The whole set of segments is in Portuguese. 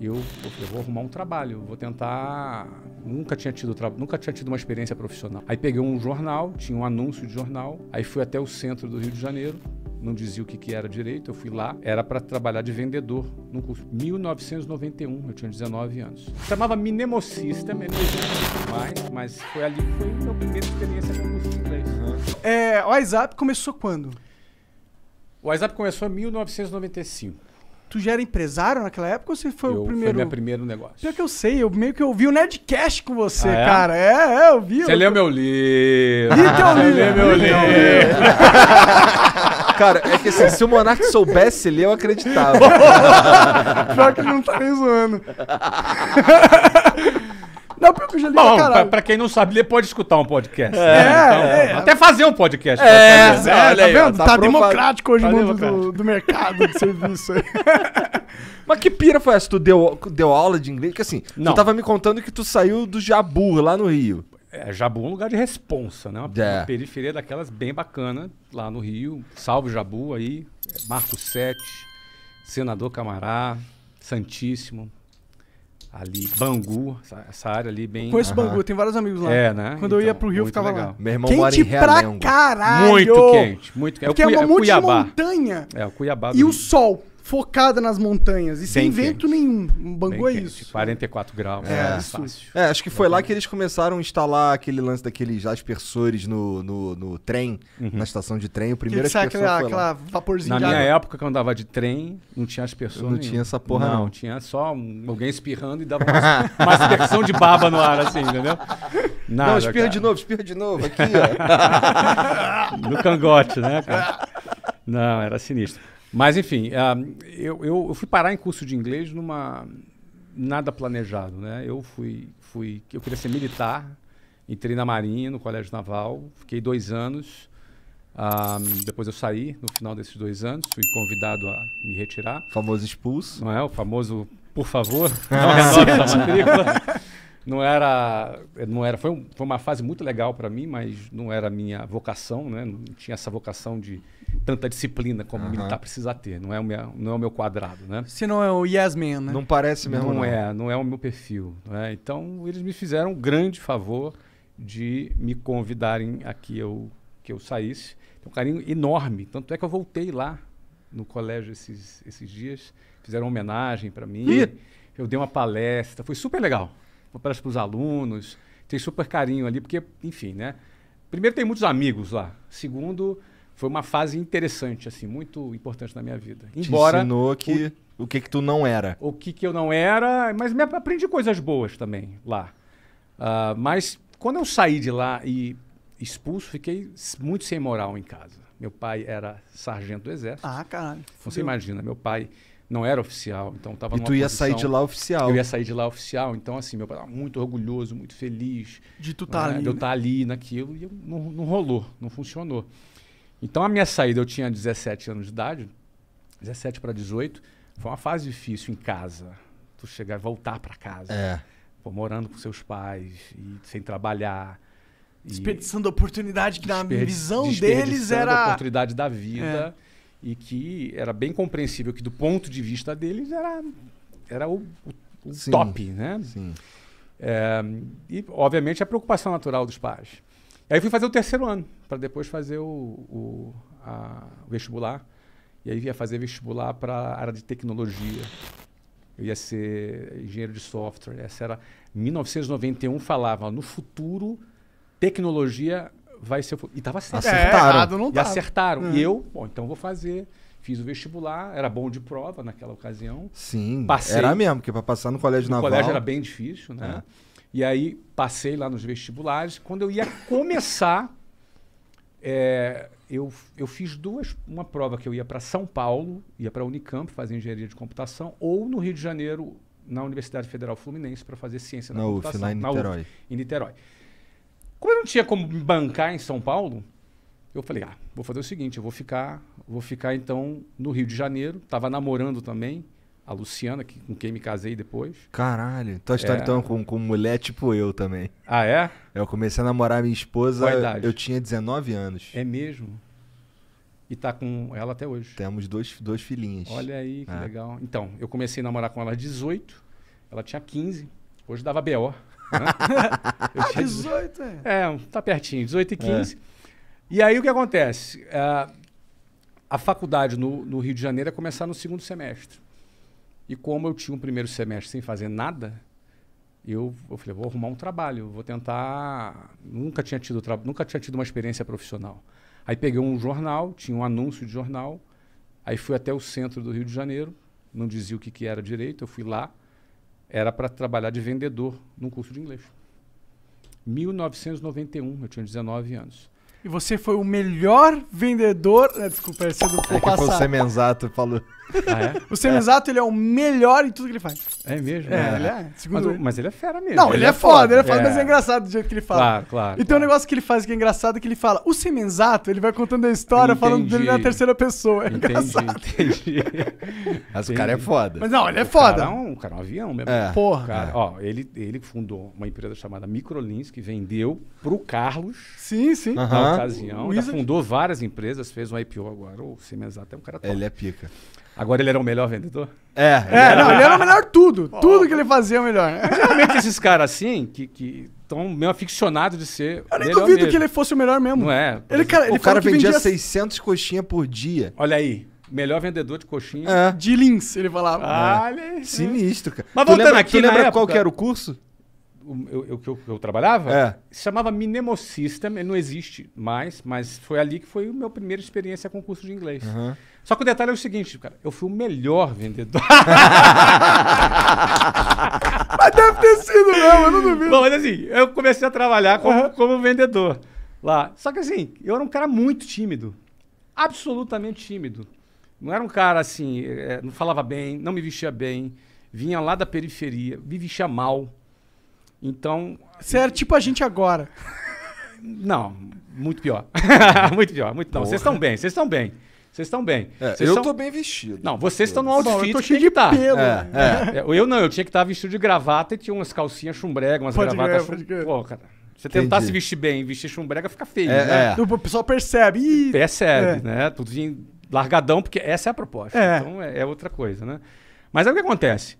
eu, eu vou arrumar um trabalho, vou tentar. Nunca tinha tido tra... nunca tinha tido uma experiência profissional. Aí peguei um jornal, tinha um anúncio de jornal, aí fui até o centro do Rio de Janeiro, não dizia o que, que era direito, eu fui lá, era para trabalhar de vendedor num curso. 1991, eu tinha 19 anos. Chamava Minemocista, mas, mas foi ali que foi a minha primeira experiência com curso inglês. É, o WhatsApp começou quando? O WhatsApp começou em 1995. Tu já era empresário naquela época ou você foi eu, o primeiro? Foi meu primeiro negócio. Pior que eu sei, eu meio que ouvi o Nerdcast com você, ah, é? cara. É, é, eu vi. Você eu... leu meu livro. Li teu livro. leu meu livro. cara, é que assim, se o Monark soubesse ler, eu acreditava. Pior que ele não tá nem zoando. dá porque eu já li Bom, pra caralho. pra quem não sabe ler, pode escutar um podcast. É, né? então, é, é. Até fazer um podcast. É, fazer. é, olha tá aí, ó, tá Tá, democrático hoje tá o mundo do, do mercado de serviço. aí. Mas que pira foi essa? Tu deu, deu aula de inglês? Porque assim, Não. tu tava me contando que tu saiu do Jabu, lá no Rio. É, Jabu é um lugar de responsa, né? Uma É. periferia daquelas bem bacana lá no Rio. Salve Jabu aí, Marco Sete, Senador Camará, Santíssimo, ali, Bangu, essa área ali bem. Eu conheço Bangu, tem vários amigos lá. É, né? Quando então, eu ia então, pro Rio, ficava legal. lá. Meu irmão quente mora em pra caralho! Muito quente, muito quente. É, o é Cuiabá. é montanha. É, o Cuiabá. E o sol focada nas montanhas e Bem sem vento nenhum. Bangu Bem é quente. isso. 44 graus. É, é, é fácil. É, acho que foi lá que eles começaram a instalar aquele lance daqueles aspersores no, no, no trem, uhum. na estação de trem. O primeiro que, que aquela, aquela vaporzinha. Na minha época, que eu andava de trem, não tinha aspersor. Não nenhum. tinha essa porra, não. Não, tinha só alguém espirrando e dava uma, uma aspersão de baba no ar, assim, entendeu? Nada, não, espirra cara. de novo, espirra de novo, aqui, ó. no cangote, né, cara? Não, era sinistro. Mas, enfim, uh, eu, eu, fui parar em curso de inglês numa. Nada planejado, né? Eu fui, fui. Eu queria ser militar, entrei na Marinha, no Colégio Naval, fiquei dois anos. Ah, depois eu saí, no final desses dois anos, fui convidado a me retirar. O famoso expulso. Não é? O famoso, por favor, não renova a não era, não era foi, foi uma fase muito legal para mim, mas não era a minha vocação, né? Não tinha essa vocação de tanta disciplina como uhum. militar precisa ter. Não é o meu, não é o meu quadrado, né? Se não é o yes man, né? Não parece mesmo. Não, não. é, não é o meu perfil. Né? Então eles me fizeram um grande favor de me convidarem aqui que eu que eu saísse. É um carinho enorme, tanto é que eu voltei lá no colégio esses esses dias, fizeram homenagem para mim. Ih! Eu dei uma palestra, foi super legal para os alunos. Tem super carinho ali, porque, enfim, né? Primeiro, tem muitos amigos lá. Segundo, foi uma fase interessante, assim, muito importante na minha vida. Embora Te ensinou que o, o que que tu não era. O que que eu não era, mas me aprendi coisas boas também lá. Uh, mas quando eu saí de lá e expulso, fiquei muito sem moral em casa. Meu pai era sargento do exército. Ah, caralho. Você imagina, meu pai não era oficial, então estava E tu ia posição, sair de lá oficial. Eu ia sair de lá oficial, então assim, meu pai estava muito orgulhoso, muito feliz. De tu estar tá né? ali. De eu estar né? tá ali naquilo e não, não rolou, não funcionou. Então a minha saída, eu tinha 17 anos de idade, 17 para 18, foi uma fase difícil em casa. Tu chegar, voltar para casa. É. Pô, morando com seus pais e sem trabalhar. Desperdiçando a oportunidade que na visão deles era... a oportunidade da vida. É e que era bem compreensível que do ponto de vista deles era, era o, o sim, top, né? Sim. É, e obviamente a preocupação natural dos pais. Aí fui fazer o terceiro ano para depois fazer o, o, a, o, vestibular e aí ia fazer vestibular para a área de tecnologia. Eu ia ser engenheiro de software. Essa era 1991 falava no futuro tecnologia vai ser. E tava certo. Acertaram. É, e acertaram. Hum. E eu, bom, então vou fazer. Fiz o vestibular, era bom de prova naquela ocasião. Sim, passei. era mesmo, porque para passar no colégio no naval... colégio era bem difícil, né? É. E aí passei lá nos vestibulares. Quando eu ia começar, é, eu, eu fiz duas, uma prova que eu ia para São Paulo, ia para a Unicamp fazer engenharia de computação, ou no Rio de Janeiro, na Universidade Federal Fluminense, para fazer ciência na, na computação. lá em Niterói. UF, em Niterói. Como eu não tinha como bancar em São Paulo, eu falei, ah, vou fazer o seguinte, eu vou ficar, vou ficar então no Rio de Janeiro. Tava namorando também a Luciana, que, com quem me casei depois. Caralho, tua história é... então com, com mulher é tipo eu também. Ah, é? Eu comecei a namorar minha esposa, eu tinha 19 anos. É mesmo? E tá com ela até hoje. Temos dois, dois filhinhos. Olha aí, que é. legal. Então, eu comecei a namorar com ela aos 18, ela tinha 15. Hoje dava BO. Né? ah, 18? É, tá pertinho, 18 e 15. É. E aí o que acontece? É, a faculdade no, no, Rio de Janeiro ia é começar no segundo semestre. E como eu tinha um primeiro semestre sem fazer nada, eu, eu falei, vou arrumar um trabalho, vou tentar. Nunca tinha tido, nunca tinha tido uma experiência profissional. Aí peguei um jornal, tinha um anúncio de jornal, aí fui até o centro do Rio de Janeiro, não dizia o que, que era direito, eu fui lá era para trabalhar de vendedor num curso de inglês. 1991, eu tinha 19 anos. E você foi o melhor vendedor. Eh, desculpa, é do é passado. Que foi o Semenzato falou. Ah, é? O Semizato, ele é o melhor em tudo que ele faz. É mesmo? É, é. ele é. Segundo mas, ele. mas ele é fera mesmo. Não, ele, ele é, é foda, foda, ele é foda, mas é, é. engraçado do jeito que ele fala. Claro, claro. E tem claro. um negócio que ele faz que é engraçado, que ele fala, o Semenzato, ele vai contando a história entendi. falando dele na terceira pessoa. É entendi, engraçado. Entendi. mas entendi. o cara é foda. Mas não, ele é o foda. Cara é um, cara, é um avião mesmo. É. Porra. Cara, é. ó, ele, ele fundou uma empresa chamada Microlins, que vendeu pro Carlos. Sim, sim. Na uh -huh. ocasião. O, o fundou várias empresas, fez um IPO agora. O Semenzato é um cara top. Ele é pica. Agora ele era o melhor vendedor? É. é ele é, era... não, ele era o melhor tudo. Oh. Tudo que ele fazia é o melhor. É geralmente esses caras assim, que, que estão meio aficionados de ser. Eu nem duvido mesmo. que ele fosse o melhor mesmo. Não é? Ele, cara, ele o cara vendia, vendia 600 coxinhas por dia. Olha aí. Melhor vendedor de coxinha. É. De Lins, ele falava. Ah, é. Sinistro, cara. Mas tu voltando lembra, aqui, tu lembra época... qual era o curso? eu, eu, que eu, eu trabalhava, é. se chamava Mnemocista, não existe mais, mas foi ali que foi a minha primeira experiência com curso de inglês. Uhum. Só que o detalhe é o seguinte, cara, eu fui o melhor vendedor. mas deve ter sido mesmo, eu não duvido. Bom, mas assim, eu comecei a trabalhar como, uhum. como vendedor lá. Só que assim, eu era um cara muito tímido. Absolutamente tímido. Não era um cara assim, eh, não falava bem, não me vestia bem, vinha lá da periferia, me vestia mal. Então. Você era tipo a gente agora. Não, muito pior. muito pior, muito pior. Vocês estão bem, vocês estão bem. Vocês estão bem. É, eu estou tô bem vestido. Não, vocês estão no outfit eu tô cheio de tá. pelo. É, é. é eu não, eu tinha que estar tá vestido de gravata e tinha umas calcinhas chumbrega, umas pode gravatas. chum... Pô, cara. Você tentar se vestir bem e vestir chumbrega fica feio, é, né? É. O pessoal percebe. Ih, percebe, né? Tudo largadão, porque essa é a proposta. Então é outra coisa, né? Mas aí o que acontece?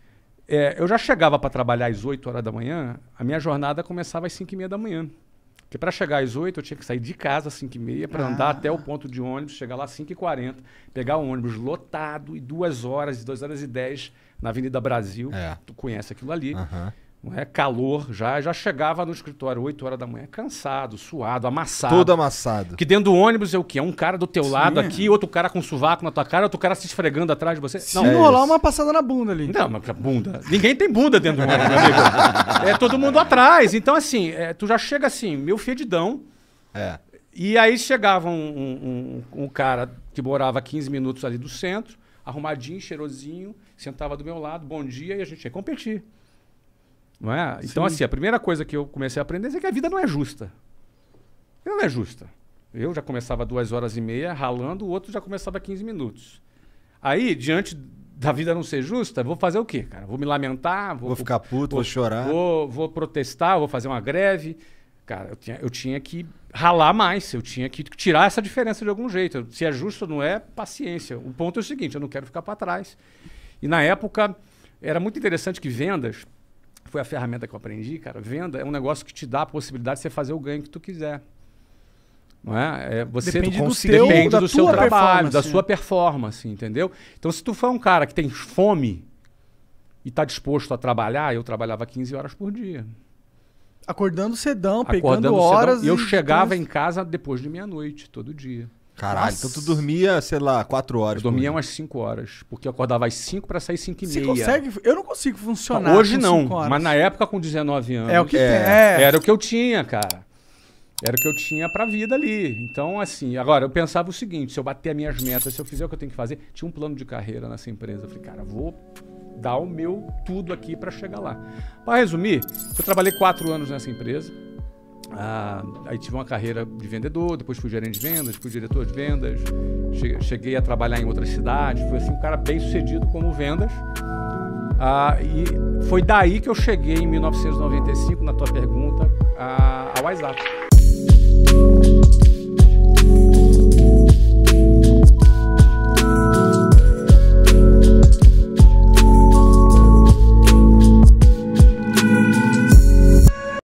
É, eu já chegava para trabalhar às 8 horas da manhã, a minha jornada começava às 5 e meia da manhã. Porque para chegar às 8, eu tinha que sair de casa às 5 e meia para ah. andar até o ponto de ônibus, chegar lá às 5 e 40, pegar o um ônibus lotado e duas horas, duas horas e 10 na Avenida Brasil. É. Tu conhece aquilo ali. Uhum não é? calor já, já chegava no escritório 8 horas da manhã, cansado, suado, amassado. Todo amassado. Que dentro do ônibus é o quê? É um cara do teu Sim. lado aqui, outro cara com sovaco na tua cara, outro cara se esfregando atrás de você. não, é rolar é uma passada na bunda ali. Não, mas bunda. Ninguém tem bunda dentro do ônibus, amigo. É todo mundo atrás. Então, assim, é, tu já chega assim, meu fedidão. É. E aí chegava um, um, um, um cara que morava 15 minutos ali do centro, arrumadinho, cheirosinho, sentava do meu lado, bom dia, e a gente ia competir. Não é? Então, Sim. assim, a primeira coisa que eu comecei a aprender é que a vida não é justa. Ela não é justa. Eu já começava duas horas e meia ralando, o outro já começava 15 minutos. Aí, diante da vida não ser justa, vou fazer o quê, cara? Vou me lamentar, vou, vou ficar puto, vou, vou chorar. Vou, vou protestar, vou fazer uma greve. Cara, eu tinha, eu tinha que ralar mais, eu tinha que tirar essa diferença de algum jeito. Se é justo ou não é, paciência. O ponto é o seguinte: eu não quero ficar para trás. E na época, era muito interessante que vendas foi a ferramenta que eu aprendi, cara. Venda é um negócio que te dá a possibilidade de você fazer o ganho que tu quiser. Não é? é você depende do, teu, depende do seu trabalho, da sua né? performance, entendeu? Então, se tu for um cara que tem fome e está disposto a trabalhar, eu trabalhava 15 horas por dia. Acordando cedão, Acordando pegando horas. Cedão. E eu chegava em casa depois de meia-noite, todo dia. Caralho, Nossa. então tu dormia, sei lá, quatro horas. Eu dormia umas cinco horas, porque eu acordava às cinco para sair cinco e Você meia. Você consegue? Eu não consigo funcionar. Hoje não, mas na época com 19 anos. É o que é, é. Era o que eu tinha, cara. Era o que eu tinha pra vida ali. Então, assim, agora eu pensava o seguinte: se eu bater as minhas metas, se eu fizer o que eu tenho que fazer, tinha um plano de carreira nessa empresa. Eu falei, cara, vou dar o meu tudo aqui para chegar lá. Para resumir, eu trabalhei quatro anos nessa empresa. Ah, aí tive uma carreira de vendedor, depois fui gerente de vendas, fui diretor de vendas, cheguei a trabalhar em outras cidades, fui assim um cara bem sucedido como vendas. Ah, e foi daí que eu cheguei em 1995, na tua pergunta, a, ao WhatsApp.